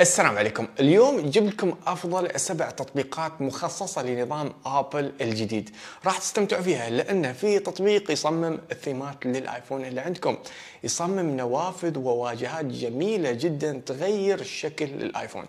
السلام عليكم اليوم جبت لكم افضل سبع تطبيقات مخصصه لنظام ابل الجديد راح تستمتعوا فيها لان في تطبيق يصمم الثيمات للايفون اللي عندكم يصمم نوافذ وواجهات جميله جدا تغير شكل الايفون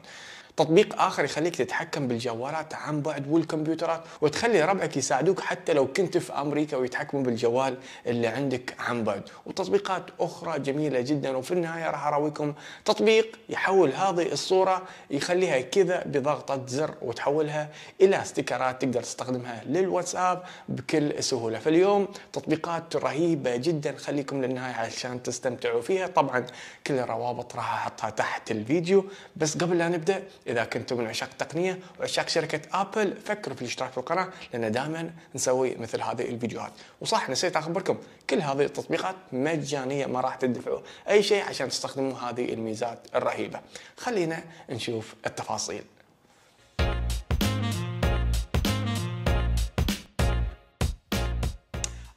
تطبيق اخر يخليك تتحكم بالجوالات عن بعد والكمبيوترات وتخلي ربعك يساعدوك حتى لو كنت في امريكا ويتحكموا بالجوال اللي عندك عن بعد وتطبيقات اخرى جميله جدا وفي النهايه راح اراويكم تطبيق يحول هذه الصوره يخليها كذا بضغطه زر وتحولها الى ستيكرات تقدر تستخدمها للواتساب بكل سهوله فاليوم تطبيقات رهيبه جدا خليكم للنهايه عشان تستمتعوا فيها طبعا كل الروابط راح احطها تحت الفيديو بس قبل لا نبدا إذا كنتم من عشاق التقنية وعشاق شركة أبل فكروا في الاشتراك في القناة لأن دائما نسوي مثل هذه الفيديوهات وصح نسيت أخبركم كل هذه التطبيقات مجانية ما راح تدفعوا أي شيء عشان تستخدموا هذه الميزات الرهيبة خلينا نشوف التفاصيل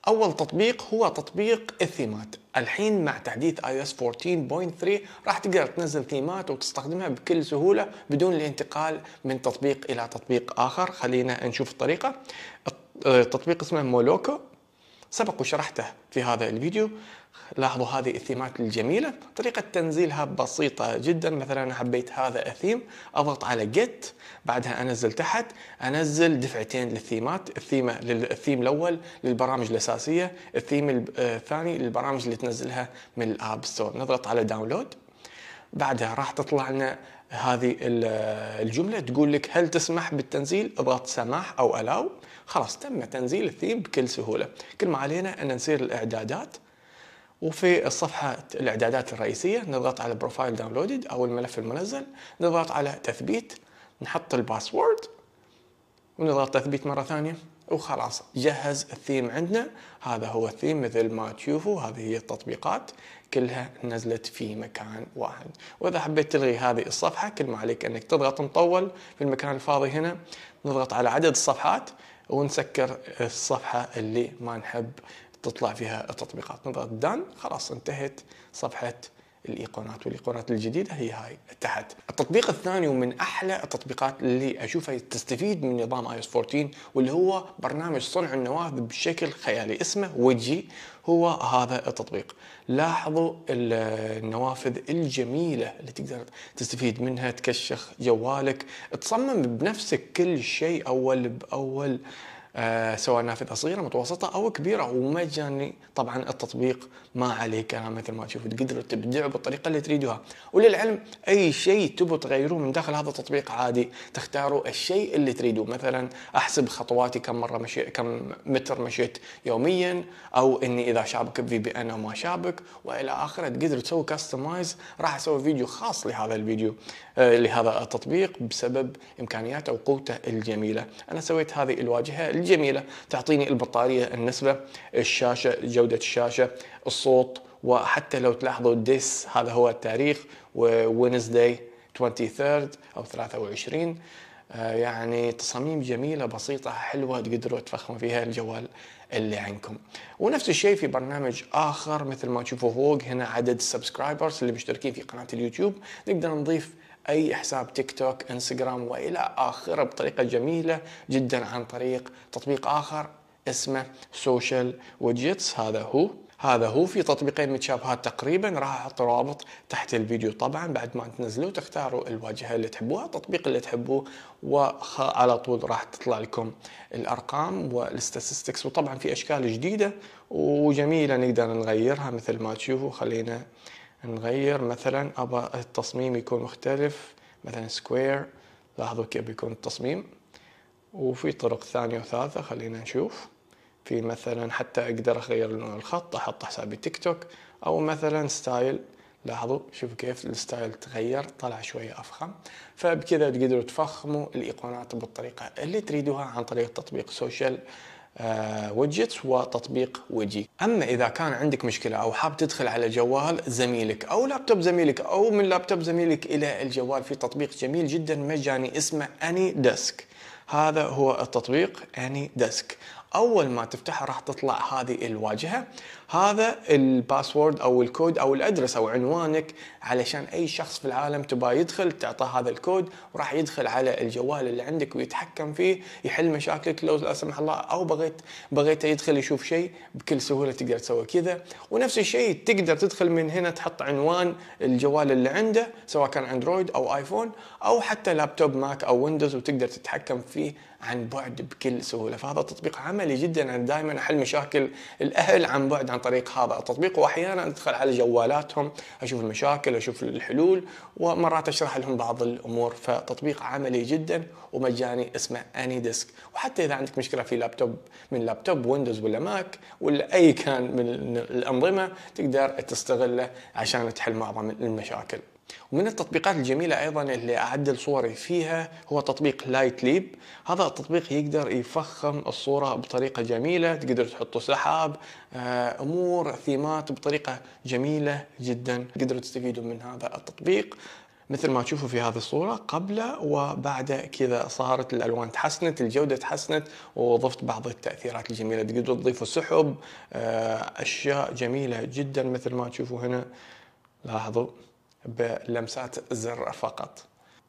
اول تطبيق هو تطبيق الثيمات الحين مع تحديث اي اس 14.3 راح تقدر تنزل ثيمات وتستخدمها بكل سهوله بدون الانتقال من تطبيق الى تطبيق اخر خلينا نشوف الطريقه التطبيق آه، اسمه مولوكو سبق وشرحته في هذا الفيديو لاحظوا هذه الثيمات الجميلة طريقة تنزيلها بسيطة جدا مثلا أنا حبيت هذا الثيم أضغط على جيت بعدها أنزل تحت أنزل دفعتين للثيمات الثيمة للثيم الأول للبرامج الأساسية الثيم الثاني للبرامج اللي تنزلها من الآب ستور نضغط على داونلود بعدها راح تطلع لنا هذه الجملة تقول لك هل تسمح بالتنزيل اضغط سماح أو ألاو خلاص تم تنزيل الثيم بكل سهوله كل ما علينا ان نسير الاعدادات وفي الصفحة الإعدادات الرئيسية نضغط على بروفايل داونلودد أو الملف المنزل نضغط على تثبيت نحط الباسورد ونضغط تثبيت مرة ثانية وخلاص جهز الثيم عندنا هذا هو الثيم مثل ما تشوفوا هذه هي التطبيقات كلها نزلت في مكان واحد وإذا حبيت تلغي هذه الصفحة كل ما عليك أنك تضغط مطول في المكان الفاضي هنا نضغط على عدد الصفحات ونسكر الصفحه اللي ما نحب تطلع فيها التطبيقات نضغط دان خلاص انتهت صفحه الايقونات والايقونات الجديده هي هاي تحت التطبيق الثاني ومن احلى التطبيقات اللي اشوفها تستفيد من نظام اي اس 14 واللي هو برنامج صنع النوافذ بشكل خيالي اسمه وجي هو هذا التطبيق لاحظوا النوافذ الجميله اللي تقدر تستفيد منها تكشخ جوالك تصمم بنفسك كل شيء اول باول آه، سواء نافذه صغيره متوسطه او كبيره ومجاني طبعا التطبيق ما عليه كلام مثل ما تشوف تقدروا تبدعوا بالطريقه اللي تريدوها وللعلم اي شيء تبوا تغيروه من داخل هذا التطبيق عادي تختاروا الشيء اللي تريدوه مثلا احسب خطواتي كم مره مشي كم متر مشيت يوميا او اني اذا شابك في بي ان او ما شابك والى اخره تقدروا تسوي كاستمايز راح اسوي فيديو خاص لهذا الفيديو آه، لهذا التطبيق بسبب امكانياته وقوته الجميله انا سويت هذه الواجهه الجميله تعطيني البطاريه النسبه الشاشه جوده الشاشه الصوت وحتى لو تلاحظوا ديس هذا هو التاريخ وينزداي 23 او 23 آه، يعني تصاميم جميله بسيطه حلوه تقدروا تفخموا فيها الجوال اللي عندكم ونفس الشيء في برنامج اخر مثل ما تشوفوا فوق هنا عدد السبسكرايبرز اللي مشتركين في قناه اليوتيوب نقدر نضيف اي حساب تيك توك انستغرام والى اخره بطريقه جميله جدا عن طريق تطبيق اخر اسمه سوشيال ويدجتس هذا هو هذا هو في تطبيقين متشابهات تقريبا راح احط رابط تحت الفيديو طبعا بعد ما تنزلوه تختاروا الواجهه اللي تحبوها التطبيق اللي تحبوه وعلى طول راح تطلع لكم الارقام والستاتستكس وطبعا في اشكال جديده وجميله نقدر نغيرها مثل ما تشوفوا خلينا نغير مثلا ابى التصميم يكون مختلف مثلا سكوير لاحظوا كيف بيكون التصميم وفي طرق ثانية وثالثة خلينا نشوف في مثلا حتى اقدر اغير لون الخط احط حسابي تيك توك او مثلا ستايل لاحظوا شوفوا كيف الستايل تغير طلع شوية أفخم فبكذا تقدروا تفخموا الإيقونات بالطريقة اللي تريدوها عن طريق تطبيق سوشيال آه، ويدجتس وتطبيق ويجي اما اذا كان عندك مشكله او حاب تدخل على جوال زميلك او لابتوب زميلك او من لابتوب زميلك الى الجوال في تطبيق جميل جدا مجاني اسمه اني ديسك هذا هو التطبيق اني ديسك اول ما تفتحه راح تطلع هذه الواجهه هذا الباسورد او الكود او الادرس او عنوانك علشان اي شخص في العالم تبى يدخل تعطاه هذا الكود وراح يدخل على الجوال اللي عندك ويتحكم فيه يحل مشاكلك لو لا سمح الله او بغيت بغيت يدخل يشوف شيء بكل سهوله تقدر تسوي كذا ونفس الشيء تقدر تدخل من هنا تحط عنوان الجوال اللي عنده سواء كان اندرويد او ايفون او حتى لابتوب ماك او ويندوز وتقدر تتحكم فيه عن بعد بكل سهوله فهذا تطبيق عملي جدا انا دائما احل مشاكل الاهل عن بعد عن طريق هذا التطبيق واحيانا ادخل على جوالاتهم اشوف المشاكل اشوف الحلول ومرات اشرح لهم بعض الامور فتطبيق عملي جدا ومجاني اسمه اني ديسك وحتى اذا عندك مشكله في لابتوب من لابتوب ويندوز ولا ماك ولا اي كان من الانظمه تقدر تستغله عشان تحل معظم المشاكل ومن التطبيقات الجميلة أيضا اللي أعدل صوري فيها هو تطبيق لايت ليب هذا التطبيق يقدر يفخم الصورة بطريقة جميلة تقدر تحطوا سحاب آه، أمور ثيمات بطريقة جميلة جدا تقدروا تستفيدوا من هذا التطبيق مثل ما تشوفوا في هذه الصورة قبل وبعد كذا صارت الألوان تحسنت الجودة تحسنت وضفت بعض التأثيرات الجميلة تقدروا تضيفوا سحب آه، أشياء جميلة جدا مثل ما تشوفوا هنا لاحظوا بلمسات زر فقط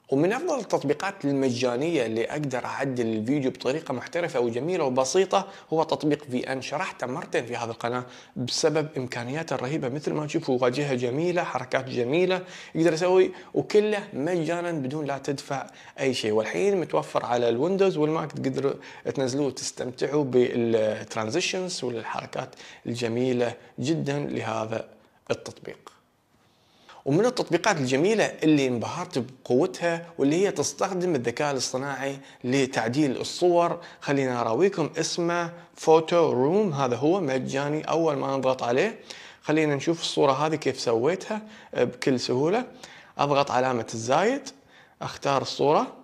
ومن افضل التطبيقات المجانيه اللي اقدر اعدل الفيديو بطريقه محترفه وجميله وبسيطه هو تطبيق في ان شرحته مرتين في هذه القناه بسبب امكانياته الرهيبه مثل ما تشوفوا واجهه جميله حركات جميله يقدر يسوي وكله مجانا بدون لا تدفع اي شيء والحين متوفر على الويندوز والماك تقدروا تنزلوه وتستمتعوا بالترانزيشنز والحركات الجميله جدا لهذا التطبيق ومن التطبيقات الجميلة اللي انبهرت بقوتها واللي هي تستخدم الذكاء الاصطناعي لتعديل الصور خلينا أراويكم اسمه فوتو روم هذا هو مجاني أول ما نضغط عليه خلينا نشوف الصورة هذه كيف سويتها بكل سهولة أضغط علامة الزايد أختار الصورة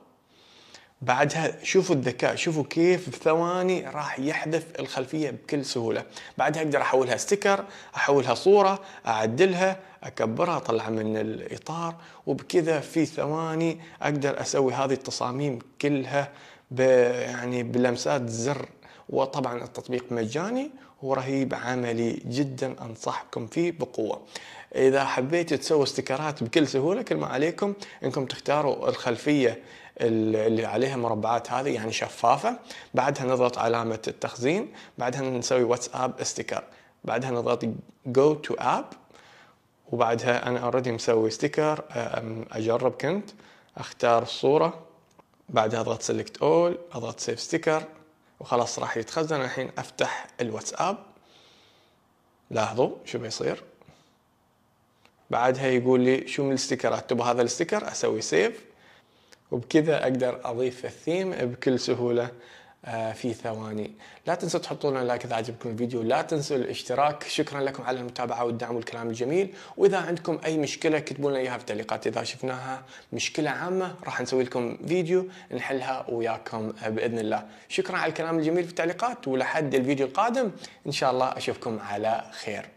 بعدها شوفوا الذكاء شوفوا كيف بثواني راح يحذف الخلفية بكل سهولة بعدها أقدر أحولها ستيكر أحولها صورة أعدلها أكبرها أطلع من الإطار وبكذا في ثواني أقدر أسوي هذه التصاميم كلها يعني بلمسات زر وطبعا التطبيق مجاني ورهيب عملي جدا انصحكم فيه بقوه. اذا حبيتوا تسووا استكارات بكل سهوله كل ما عليكم انكم تختاروا الخلفيه اللي عليها مربعات هذه يعني شفافه بعدها نضغط علامه التخزين بعدها نسوي واتساب استيكر بعدها نضغط جو تو اب وبعدها انا اوريدي مسوي ستيكر اجرب كنت اختار الصوره بعدها اضغط سيلكت اول اضغط سيف ستيكر وخلاص راح يتخزن الحين افتح الواتساب لاحظوا شو بيصير بعدها يقول لي شو من الاستيكرات تبغى هذا الاستيكر اسوي سيف وبكذا اقدر اضيف الثيم بكل سهوله آه، في ثواني لا تنسوا تحطوا لنا لايك اذا عجبكم الفيديو لا تنسوا الاشتراك شكرا لكم على المتابعه والدعم والكلام الجميل واذا عندكم اي مشكله اكتبوا لنا اياها في التعليقات اذا شفناها مشكله عامه راح نسوي لكم فيديو نحلها وياكم باذن الله شكرا على الكلام الجميل في التعليقات ولحد الفيديو القادم ان شاء الله اشوفكم على خير